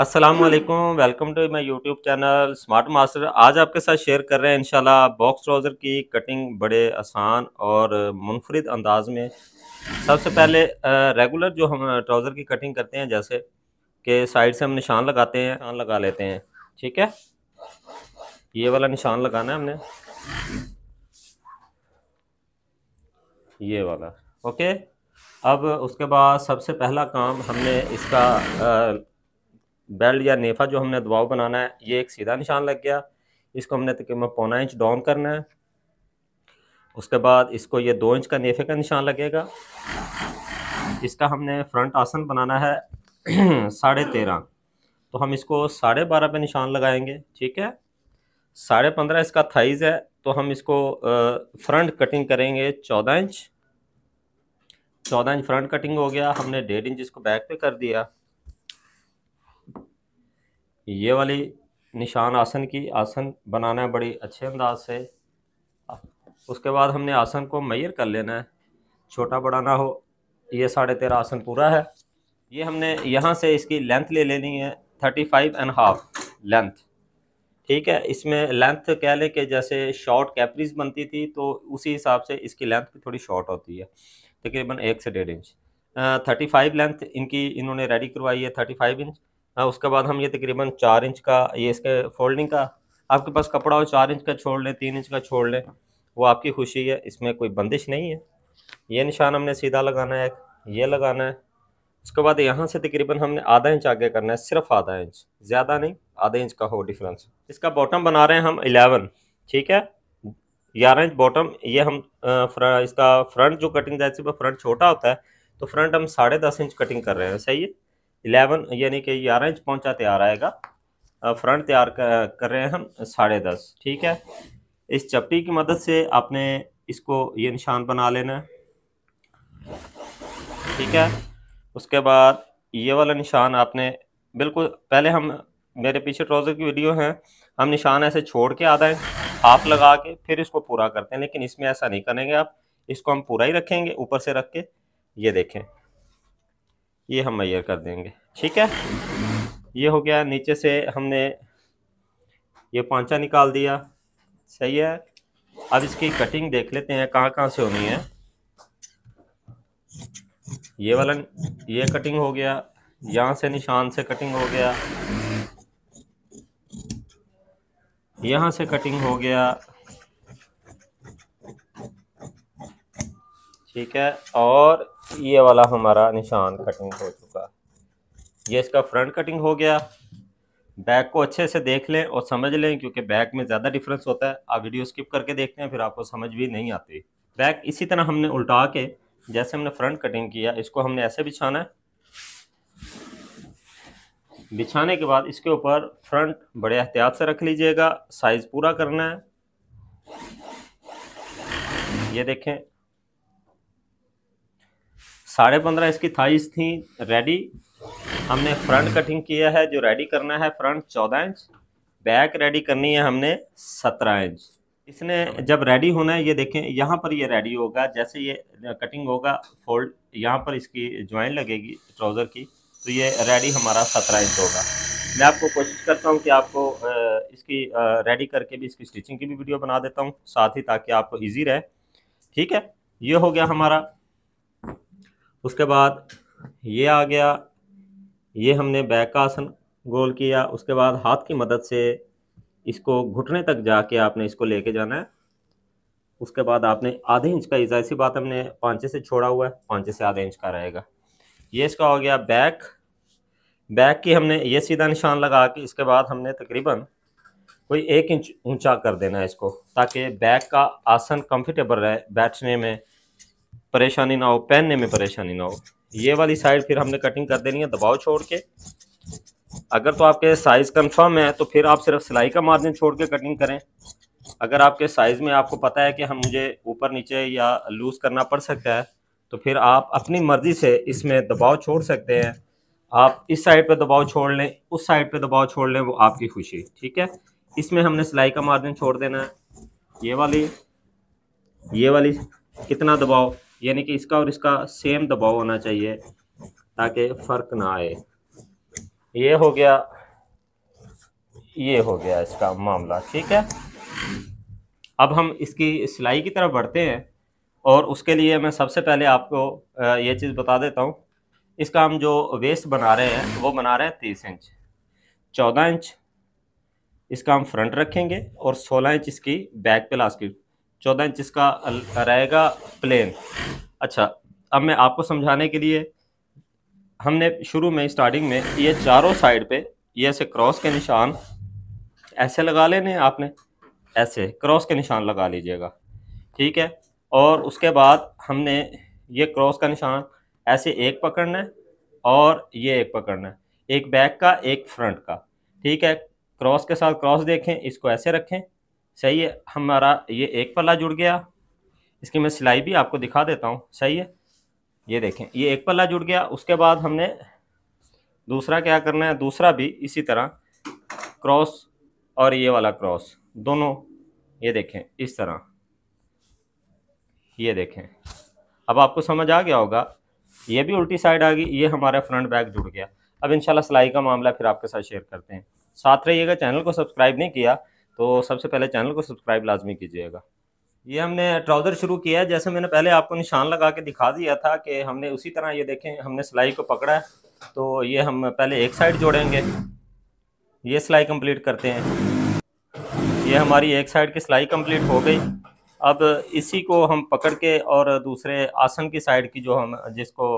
अस्सलाम वालेकुम welcome to my YouTube channel smart master आज आपके साथ शेयर कर रहे हैं इनशाला बॉक्स ट्राउज़र की कटिंग बड़े आसान और मुनफरद अंदाज में सबसे पहले रेगुलर जो हम ट्राउज़र की कटिंग करते हैं जैसे कि साइड से हम निशान लगाते हैं निशान लगा लेते हैं ठीक है ये वाला निशान लगाना है हमने ये वाला ओके अब उसके बाद सबसे पहला काम हमने इसका बेल्ट या नेफा जो हमने दबाव बनाना है ये एक सीधा निशान लग गया इसको हमने तकरीबन पौना इंच डाउन करना है उसके बाद इसको ये दो इंच का नेफे का निशान लगेगा इसका हमने फ्रंट आसन बनाना है साढ़े तेरह तो हम इसको साढ़े बारह पे निशान लगाएंगे ठीक है साढ़े पंद्रह इसका थाइज़ है तो हम इसको फ्रंट कटिंग करेंगे चौदह इंच चौदह इंच फ्रंट कटिंग हो गया हमने डेढ़ इंच इसको बैक पे कर दिया ये वाली निशान आसन की आसन बनाना है बड़ी अच्छे अंदाज से उसके बाद हमने आसन को मैयर कर लेना है छोटा बड़ा ना हो ये साढ़े तेरह आसन पूरा है ये हमने यहाँ से इसकी लेंथ ले लेनी है thirty five and half length ठीक है इसमें लेंथ कह लें कि जैसे शॉर्ट कैपरीज बनती थी तो उसी हिसाब से इसकी लेंथ भी थोड़ी शॉर्ट होती है तकरीबन एक से डेढ़ इंच थर्टी फाइव लेंथ इनकी इन्होंने रेडी करवाई है थर्टी फाइव इंच हाँ उसके बाद हम ये तकरीबन चार इंच का ये इसके फोल्डिंग का आपके पास कपड़ा हो चार इंच का छोड़ लें तीन इंच का छोड़ लें वो आपकी खुशी है इसमें कोई बंदिश नहीं है ये निशान हमने सीधा लगाना है ये लगाना है उसके बाद यहाँ से तकरीबन हमने आधा इंच आगे करना है सिर्फ आधा इंच ज़्यादा नहीं आधा इंच का हो डिफरेंस इसका बॉटम बना रहे हैं हम एलेवन ठीक है ग्यारह इंच बॉटम ये हम फ्र, इसका फ्रंट जो कटिंग जैसे फ्रंट छोटा होता है तो फ्रंट हम साढ़े दस इंच कटिंग कर रहे हैं सही है इलेवन यानी कि ग्यारह इंच पहुँचा तैयार आएगा फ्रंट तैयार कर रहे हैं हम साढ़े दस ठीक है इस चपटी की मदद से आपने इसको ये निशान बना लेना है ठीक है उसके बाद ये वाला निशान आपने बिल्कुल पहले हम मेरे पीछे ट्राउज़र की वीडियो है हम निशान ऐसे छोड़ के आधा हाफ लगा के फिर इसको पूरा करते हैं लेकिन इसमें ऐसा नहीं करेंगे आप इसको हम पूरा ही रखेंगे ऊपर से रख के ये देखें ये हम मैयर कर देंगे ठीक है ये हो गया नीचे से हमने ये पांचा निकाल दिया सही है अब इसकी कटिंग देख लेते हैं कहाँ कहाँ से होनी है ये वाला ये कटिंग हो गया यहाँ से निशान से कटिंग हो गया यहाँ से कटिंग हो गया ठीक है और ये वाला हमारा निशान कटिंग हो चुका ये इसका फ्रंट कटिंग हो गया बैक को अच्छे से देख लें और समझ लें क्योंकि बैक में ज़्यादा डिफरेंस होता है आप वीडियो स्किप करके देखते हैं फिर आपको समझ भी नहीं आती बैक इसी तरह हमने उल्टा के जैसे हमने फ्रंट कटिंग किया इसको हमने ऐसे बिछाना है बिछाने के बाद इसके ऊपर फ्रंट बड़े एहतियात से रख लीजिएगा साइज़ पूरा करना है ये देखें साढ़े पंद्रह इसकी थाइस थी रेडी हमने फ्रंट कटिंग किया है जो रेडी करना है फ्रंट चौदह इंच बैक रेडी करनी है हमने सत्रह इंच इसने जब रेडी होना है ये देखें यहाँ पर ये रेडी होगा जैसे ये कटिंग होगा फोल्ड यहाँ पर इसकी ज्वाइन लगेगी ट्राउज़र की तो ये रेडी हमारा सत्रह इंच होगा मैं आपको कोशिश करता हूँ कि आपको इसकी रेडी करके भी इसकी स्टिचिंग की भी वीडियो बना देता हूँ साथ ही ताकि आपको ईजी रहे ठीक है ये हो गया हमारा उसके बाद ये आ गया ये हमने बैक का आसन गोल किया उसके बाद हाथ की मदद से इसको घुटने तक जाके आपने इसको लेके जाना है उसके बाद आपने आधे इंच का इजाई इसी बात हमने पाँचे से छोड़ा हुआ है पाँचे से आधे इंच का रहेगा ये इसका हो गया बैक बैक की हमने ये सीधा निशान लगा के इसके बाद हमने तकरीबन कोई एक इंच ऊंचा कर देना है इसको ताकि बैक का आसन कंफर्टेबल रहे बैठने में परेशानी ना हो पहनने में परेशानी ना हो ये वाली साइड फिर हमने कटिंग कर देनी है दबाव छोड़ के अगर तो आपके साइज़ कंफर्म है तो फिर आप सिर्फ सिलाई का मार्जिन छोड़ के कटिंग करें अगर आपके साइज़ में आपको पता है कि हम मुझे ऊपर नीचे या लूज़ करना पड़ सकता है तो फिर आप अपनी मर्ज़ी से इसमें दबाव छोड़ सकते हैं आप इस साइड पे दबाव छोड़ लें उस साइड पे दबाव छोड़ लें वो आपकी खुशी ठीक है इसमें हमने सिलाई का मार्जिन छोड़ देना है ये वाली ये वाली कितना दबाव यानी कि इसका और इसका सेम दबाव होना चाहिए ताकि फ़र्क ना आए ये हो गया ये हो गया इसका मामला ठीक है अब हम इसकी सिलाई की तरफ बढ़ते हैं और उसके लिए मैं सबसे पहले आपको ये चीज़ बता देता हूँ इसका हम जो वेस्ट बना रहे हैं वो बना रहे हैं तीस इंच चौदह इंच इसका हम फ्रंट रखेंगे और सोलह इंच इसकी बैक प्लास चौदह इंच इसका रहेगा प्लेन अच्छा अब मैं आपको समझाने के लिए हमने शुरू में स्टार्टिंग में ये चारों साइड पे ये ऐसे क्रॉस के निशान ऐसे लगा लेने आपने ऐसे क्रॉस के निशान लगा लीजिएगा ठीक है और उसके बाद हमने ये क्रॉस का निशान ऐसे एक पकड़ना है और ये एक पकड़ना है एक बैक का एक फ्रंट का ठीक है क्रॉस के साथ क्रॉस देखें इसको ऐसे रखें सही है हमारा ये एक पल्ला जुड़ गया इसकी मैं सिलाई भी आपको दिखा देता हूँ सही है ये देखें ये एक पल्ला जुड़ गया उसके बाद हमने दूसरा क्या करना है दूसरा भी इसी तरह क्रॉस और ये वाला क्रॉस दोनों ये देखें इस तरह ये देखें अब आपको समझ आ गया होगा ये भी उल्टी साइड आ गई ये हमारा फ्रंट बैक जुड़ गया अब इंशाल्लाह सिलाई का मामला फिर आपके साथ शेयर करते हैं साथ रहिएगा चैनल को सब्सक्राइब नहीं किया तो सबसे पहले चैनल को सब्सक्राइब लाजमी कीजिएगा ये हमने ट्राउज़र शुरू किया है जैसे मैंने पहले आपको निशान लगा के दिखा दिया था कि हमने उसी तरह ये देखें हमने सिलाई को पकड़ा है तो ये हम पहले एक साइड जोड़ेंगे ये सिलाई कंप्लीट करते हैं ये हमारी एक साइड की सिलाई कंप्लीट हो गई अब इसी को हम पकड़ के और दूसरे आसन की साइड की जो हम जिसको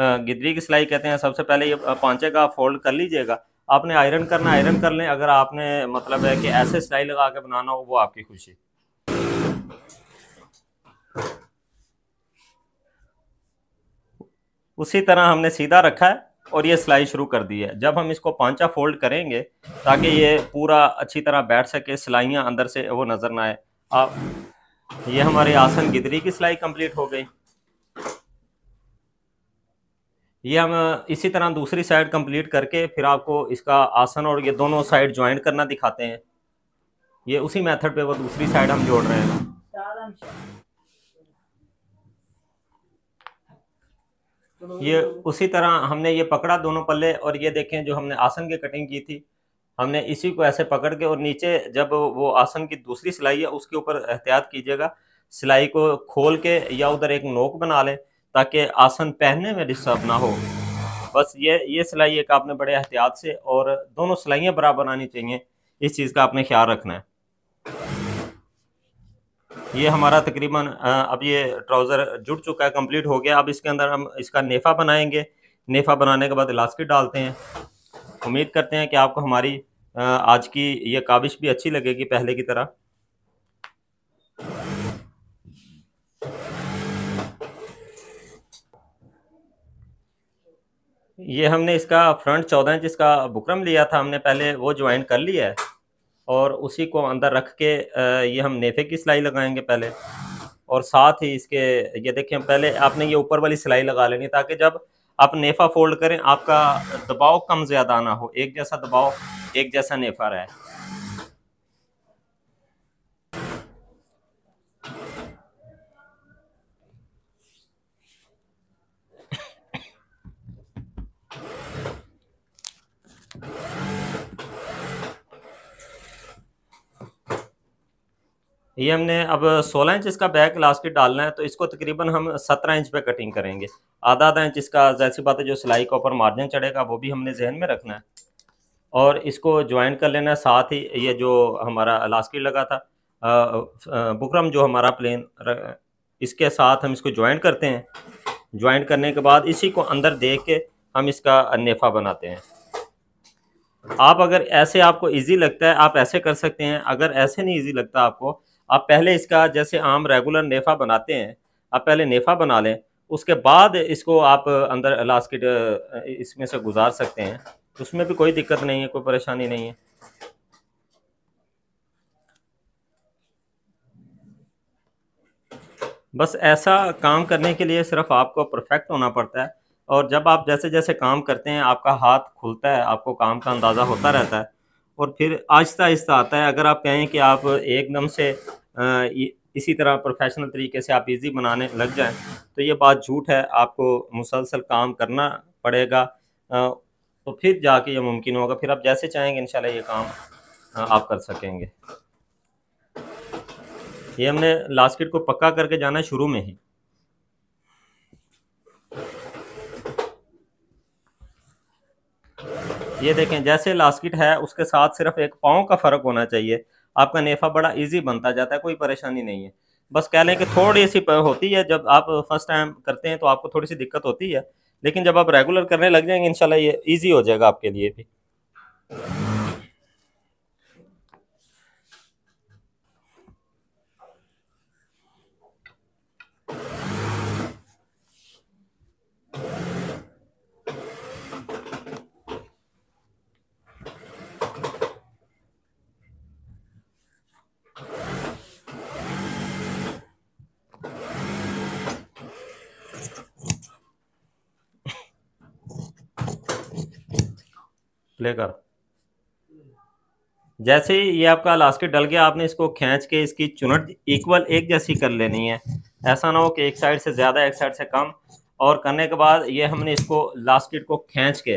गिदरी की सिलाई कहते हैं सबसे पहले ये पाँचे का फोल्ड कर लीजिएगा आपने आयरन करना आयरन कर लें अगर आपने मतलब है कि ऐसे सिलाई लगा के बनाना हो वो आपकी खुशी उसी तरह हमने सीधा रखा है और ये सिलाई शुरू कर दी है जब हम इसको पांचा फोल्ड करेंगे ताकि ये पूरा अच्छी तरह बैठ सके सिलाइयाँ अंदर से वो नज़र ना आए आप ये हमारे आसन गिदरी की सिलाई कंप्लीट हो गई ये हम इसी तरह दूसरी साइड कंप्लीट करके फिर आपको इसका आसन और ये दोनों साइड ज्वाइंट करना दिखाते हैं ये उसी मेथड पे वो दूसरी साइड हम जोड़ रहे हैं ये उसी तरह हमने ये पकड़ा दोनों पल्ले और ये देखें जो हमने आसन की कटिंग की थी हमने इसी को ऐसे पकड़ के और नीचे जब वो आसन की दूसरी सिलाई है उसके ऊपर एहतियात कीजिएगा सिलाई को खोल के या उधर एक नोक बना लें ताकि आसन पहनने में डिस्टर्ब ना हो बस ये ये सिलाई एक आपने बड़े एहतियात से और दोनों सिलाइयाँ बराबर आनी चाहिए इस चीज़ का आपने ख्याल रखना है ये हमारा तकरीबन अब ये ट्राउज़र जुड़ चुका है कंप्लीट हो गया अब इसके अंदर हम इसका नेफा बनाएंगे नेफा बनाने के बाद इलास्टिक डालते हैं उम्मीद करते हैं कि आपको हमारी आज की ये काबिश भी अच्छी लगेगी पहले की तरह ये हमने इसका फ्रंट चौदह इंच इसका बुकरम लिया था हमने पहले वो ज्वाइन कर लिया है और उसी को अंदर रख के ये हम नेफे की सिलाई लगाएंगे पहले और साथ ही इसके ये देखें पहले आपने ये ऊपर वाली सिलाई लगा लेनी ताकि जब आप नेफा फोल्ड करें आपका दबाव कम ज़्यादा ना हो एक जैसा दबाव एक जैसा नेफा रहे ये हमने अब 16 इंच इसका बैक इलास्टिक डालना है तो इसको तकरीबन हम 17 इंच पे कटिंग करेंगे आधा आधा इंच इसका जैसी बात है जो सिलाई के ऊपर मार्जिन चढ़ेगा वो भी हमने जहन में रखना है और इसको ज्वाइन कर लेना है साथ ही ये जो हमारा इलास्टिक लगा था बुकरम जो हमारा प्लेन इसके साथ हम इसको ज्वाइन करते हैं ज्वाइन करने के बाद इसी को अंदर देख के हम इसका नेफा बनाते हैं आप अगर ऐसे आपको इजी लगता है आप ऐसे कर सकते हैं अगर ऐसे नहीं इजी लगता आपको आप पहले इसका जैसे आम रेगुलर नेफा बनाते हैं आप पहले नेफा बना लें उसके बाद इसको आप अंदर लास्किट इसमें से गुजार सकते हैं उसमें भी कोई दिक्कत नहीं है कोई परेशानी नहीं है बस ऐसा काम करने के लिए सिर्फ आपको परफेक्ट होना पड़ता है और जब आप जैसे जैसे काम करते हैं आपका हाथ खुलता है आपको काम का अंदाज़ा होता रहता है और फिर आहिस्ता आहिस्ता आता है अगर आप कहें कि आप एकदम से इसी तरह प्रोफेशनल तरीके से आप इजी बनाने लग जाएं तो ये बात झूठ है आपको मुसलसल काम करना पड़ेगा तो फिर जाके ये मुमकिन होगा फिर आप जैसे चाहेंगे इन ये काम आप कर सकेंगे ये हमने किट को पक्का करके जाना है शुरू में ही ये देखें जैसे लास्किट है उसके साथ सिर्फ एक पाँव का फ़र्क होना चाहिए आपका नेफा बड़ा इजी बनता जाता है कोई परेशानी नहीं है बस कह लें कि थोड़ी सी होती है जब आप फर्स्ट टाइम करते हैं तो आपको थोड़ी सी दिक्कत होती है लेकिन जब आप रेगुलर करने लग जाएंगे इनशाला ये ईजी हो जाएगा आपके लिए भी प्ले कर जैसे ये आपका लास्केट डल गया आपने इसको खींच के इसकी चुनट इक्वल एक जैसी कर लेनी है ऐसा ना हो कि एक साइड से ज़्यादा एक साइड से कम और करने के बाद ये हमने इसको लास्केट को खींच के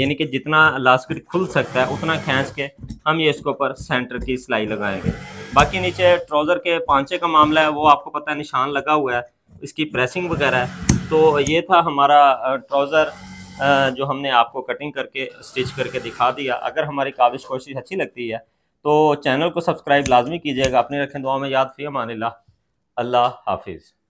यानी कि जितना लास्केट खुल सकता है उतना खींच के हम ये इसके ऊपर सेंटर की सिलाई लगाएंगे बाकी नीचे ट्राउज़र के पांचे का मामला है वो आपको पता है निशान लगा हुआ है इसकी प्रेसिंग वगैरह है तो ये था हमारा ट्राउज़र जो हमने आपको कटिंग करके स्टिच करके दिखा दिया अगर हमारी काविश कोशिश अच्छी लगती है तो चैनल को सब्सक्राइब लाजमी कीजिएगा अपने रखें दुआ में याद मान ला अल्लाह हाफिज़